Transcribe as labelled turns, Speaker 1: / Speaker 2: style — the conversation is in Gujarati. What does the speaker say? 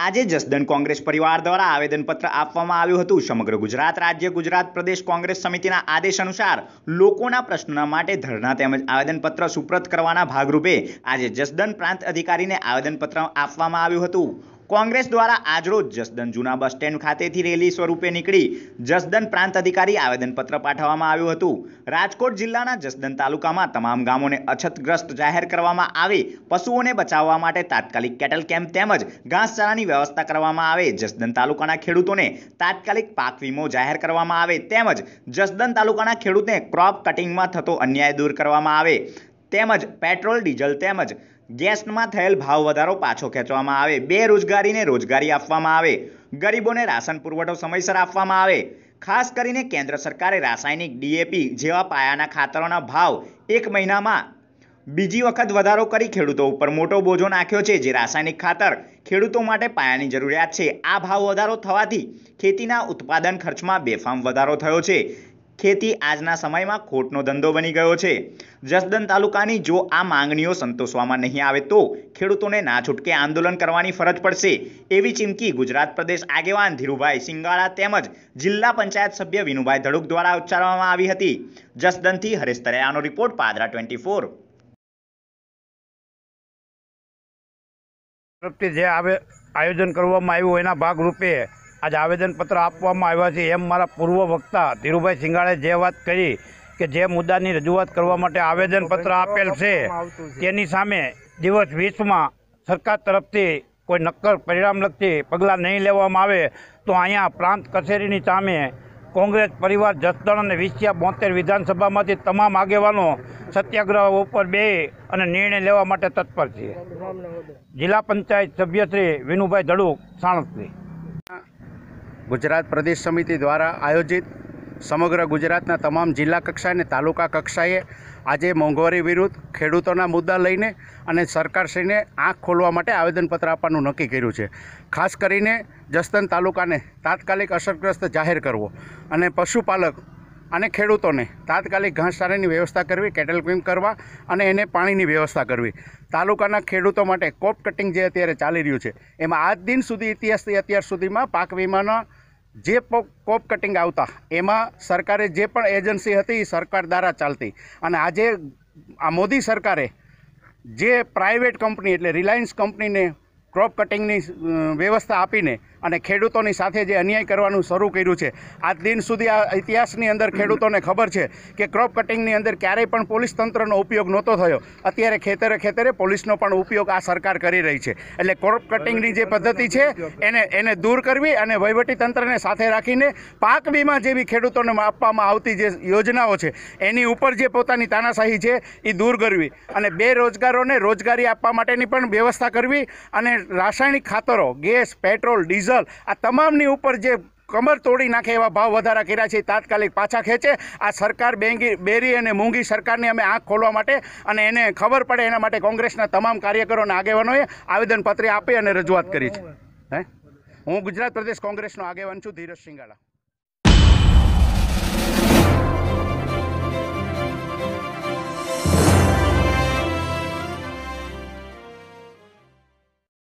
Speaker 1: આજે જસદણ કોંગ્રેસ પરિવાર દ્વારા આવેદનપત્ર આપવામાં આવ્યું હતું સમગ્ર ગુજરાત રાજ્ય ગુજરાત પ્રદેશ કોંગ્રેસ સમિતિના આદેશ અનુસાર લોકોના પ્રશ્નોના માટે ધરણા તેમજ આવેદનપત્ર સુપ્રત કરવાના ભાગરૂપે આજે જસદણ પ્રાંત અધિકારીને આવેદનપત્ર આપવામાં આવ્યું હતું કોંગ્રેસ દ્વારા આજરોજ જસદન જૂના બસ સ્ટેન્ડ ખાતેથી રેલી સ્વરૂપે નીકળી જસદન પ્રાંત અધિકારી આવેદનપત્ર પાઠવવામાં આવ્યું હતું રાજકોટ જિલ્લાના જસદન તાલુકામાં તમામ ગામોને અછતગ્રસ્ત જાહેર કરવામાં આવે પશુઓને બચાવવા માટે તાત્કાલિક કેટલ કેમ્પ તેમજ ઘાસચારાની વ્યવસ્થા કરવામાં આવે જસદન તાલુકાના ખેડૂતોને તાત્કાલિક પાક વીમો જાહેર કરવામાં આવે તેમજ જસદન તાલુકાના ખેડૂતને ક્રોપ કટિંગમાં થતો અન્યાય દૂર કરવામાં આવે તેમજ પેટ્રોલ ડીઝલ તેમજ ગેસમાં થયેલ ભાવ વધારો પાછો ખેંચવામાં આવે બેરોજગારીને રોજગારી આપવામાં આવે ગરીબોને રાશન પુરવઠો સમયસર આપવામાં આવે ખાસ કરીને કેન્દ્ર સરકારે રાસાયણિક ડીએપી જેવા પાયાના ખાતરોના ભાવ એક મહિનામાં બીજી વખત વધારો કરી ખેડૂતો ઉપર મોટો બોજો નાખ્યો છે જે રાસાયણિક ખાતર ખેડૂતો માટે પાયાની જરૂરિયાત છે આ ભાવ વધારો થવાથી ખેતીના ઉત્પાદન ખર્ચમાં બેફામ વધારો થયો છે ખેતી આજના સમયમાં ખોટનો ધંધો બની ગયો છે જસદન તાલુકાની જો આ માંગણીઓ સંતોષવામાં નહીં આવે તો ખેડૂતોને ના છૂટકે આંદોલન કરવાની ફરજ પડશે એવી ચીમકી ગુજરાત પ્રદેશ આગેવાન ધીરુભાઈ સિંગાળા તેમજ જિલ્લા પંચાયત સભ્ય વિનુભાઈ ધડુક દ્વારા ઉચ્ચારવામાં આવી હતી જસદનથી હરેશ તરૈયાનો રિપોર્ટ પાદરા ટ્વેન્ટી ફોર
Speaker 2: તરફથી જે આયોજન કરવામાં આવ્યું એના ભાગરૂપે આજે આવેદનપત્ર આપવામાં આવ્યા છે એમ મારા પૂર્વ વક્તા ધીરુભાઈ સિંગાળે જે વાત કરી કે જે મુદ્દાની રજૂઆત કરવા માટે આવેદનપત્ર આપેલ છે તેની સામે દિવસ વીસમાં સરકાર તરફથી કોઈ નક્કર પરિણામ લગતી પગલાં નહીં લેવામાં આવે તો અહીંયા પ્રાંત કચેરીની સામે કોંગ્રેસ પરિવાર જસદણ અને વિસિયા બોતેર વિધાનસભામાંથી તમામ આગેવાનો સત્યાગ્રહ ઉપર બે અને નિર્ણય લેવા માટે તત્પર છે જિલ્લા પંચાયત સભ્યશ્રી
Speaker 3: વિનુભાઈ ધડુક સાણસથી ગુજરાત પ્રદેશ સમિતિ દ્વારા આયોજિત સમગ્ર ગુજરાતના તમામ જિલ્લા કક્ષાએ અને તાલુકા કક્ષાએ આજે મોંઘવારી વિરુદ્ધ ખેડૂતોના મુદ્દા લઈને અને સરકારશ્રીને આંખ ખોલવા માટે આવેદનપત્ર આપવાનું નક્કી કર્યું છે ખાસ કરીને જસ્તન તાલુકાને તાત્કાલિક અસરગ્રસ્ત જાહેર કરવો અને પશુપાલક અને ખેડૂતોને તાત્કાલિક ઘાસચારાની વ્યવસ્થા કરવી કેટલ ક્વિમ કરવા અને એને પાણીની વ્યવસ્થા કરવી તાલુકાના ખેડૂતો માટે કોપ કટિંગ જે અત્યારે ચાલી રહ્યું છે એમાં આજ દિન સુધી ઇતિહાસથી અત્યાર સુધીમાં પાક વીમાના જે કોપ કટિંગ આવતા એમાં સરકારે જે પણ એજન્સી હતી સરકાર દ્વારા ચાલતી અને આજે આ મોદી સરકારે જે પ્રાઇવેટ કંપની એટલે રિલાયન્સ કંપનીને ક્રોપ કટિંગની વ્યવસ્થા આપીને અને ખેડૂતોની સાથે જે અન્યાય કરવાનું શરૂ કર્યું છે આ દિન સુધી આ ઇતિહાસની અંદર ખેડૂતોને ખબર છે કે ક્રોપ કટિંગની અંદર ક્યારેય પણ પોલીસ તંત્રનો ઉપયોગ નહોતો થયો અત્યારે ખેતરે ખેતરે પોલીસનો પણ ઉપયોગ આ સરકાર કરી રહી છે એટલે ક્રોપ કટિંગની જે પદ્ધતિ છે એને એને દૂર કરવી અને તંત્રને સાથે રાખીને પાક વીમા જેવી ખેડૂતોને આપવામાં આવતી જે યોજનાઓ છે એની ઉપર જે પોતાની તાનાશાહી છે એ દૂર કરવી અને બેરોજગારોને રોજગારી આપવા માટેની પણ વ્યવસ્થા કરવી અને રાસાયણિક ખાતરો ગેસ પેટ્રોલ ડીઝલ આ તમામની ઉપર જે કમર તોડી નાખે એવા ભાવ વધારા કર્યા છે તાત્કાલિક પાછા ખેંચે આ સરકાર બેંગી બેરી અને મૂંગી સરકારને અમે આંખ ખોલવા માટે અને એને ખબર પડે એના માટે કોંગ્રેસના તમામ કાર્યકરો અને આગેવાનોએ આવેદનપત્ર આપી અને રજૂઆત કરી છે હે હું ગુજરાત પ્રદેશ કોંગ્રેસનો આગેવાન છું ધીરજ સિંગાળા